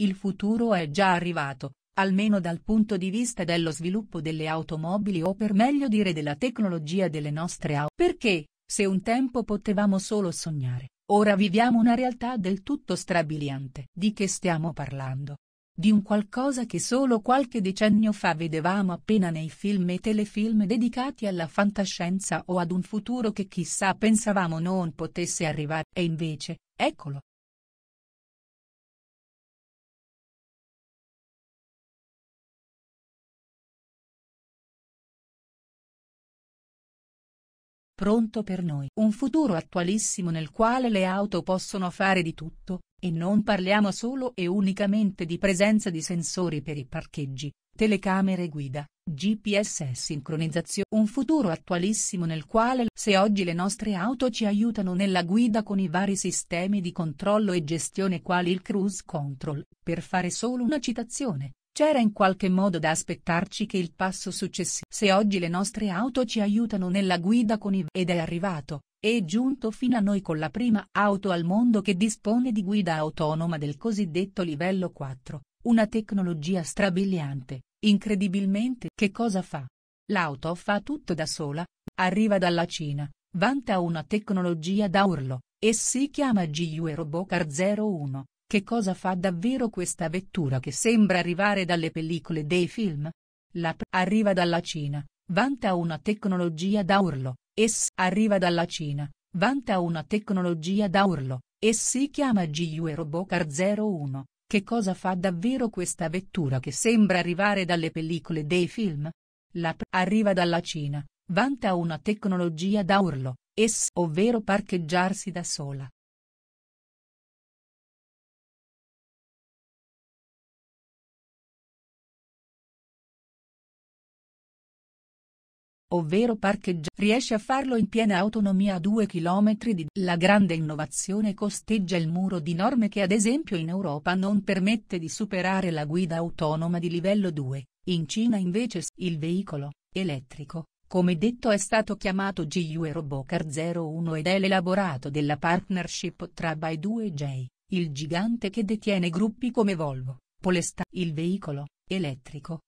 Il futuro è già arrivato, almeno dal punto di vista dello sviluppo delle automobili o per meglio dire della tecnologia delle nostre auto. Perché, se un tempo potevamo solo sognare, ora viviamo una realtà del tutto strabiliante. Di che stiamo parlando? Di un qualcosa che solo qualche decennio fa vedevamo appena nei film e telefilm dedicati alla fantascienza o ad un futuro che chissà pensavamo non potesse arrivare, e invece, eccolo, pronto per noi. Un futuro attualissimo nel quale le auto possono fare di tutto, e non parliamo solo e unicamente di presenza di sensori per i parcheggi, telecamere guida, GPS e sincronizzazione. Un futuro attualissimo nel quale se oggi le nostre auto ci aiutano nella guida con i vari sistemi di controllo e gestione quali il cruise control, per fare solo una citazione, c'era in qualche modo da aspettarci che il passo successivo. Se oggi le nostre auto ci aiutano nella guida con i ed è arrivato, è giunto fino a noi con la prima auto al mondo che dispone di guida autonoma del cosiddetto livello 4, una tecnologia strabiliante, incredibilmente. Che cosa fa? L'auto fa tutto da sola, arriva dalla Cina, vanta una tecnologia da urlo, e si chiama GUE Robocar 01, che cosa fa davvero questa vettura che sembra arrivare dalle pellicole dei film? La P arriva dalla Cina, vanta una tecnologia da urlo, S arriva dalla Cina, vanta una tecnologia da urlo, e si chiama GU Robocar 01. Che cosa fa davvero questa vettura che sembra arrivare dalle pellicole dei film? La P arriva dalla Cina, vanta una tecnologia da urlo, S ovvero parcheggiarsi da sola ovvero parcheggio, riesce a farlo in piena autonomia a 2 km di La grande innovazione costeggia il muro di norme che ad esempio in Europa non permette di superare la guida autonoma di livello 2, in Cina invece il veicolo, elettrico, come detto è stato chiamato GU Robocar 01 ed è l'elaborato della partnership tra By2J, il gigante che detiene gruppi come Volvo, Polestar. Il veicolo, elettrico,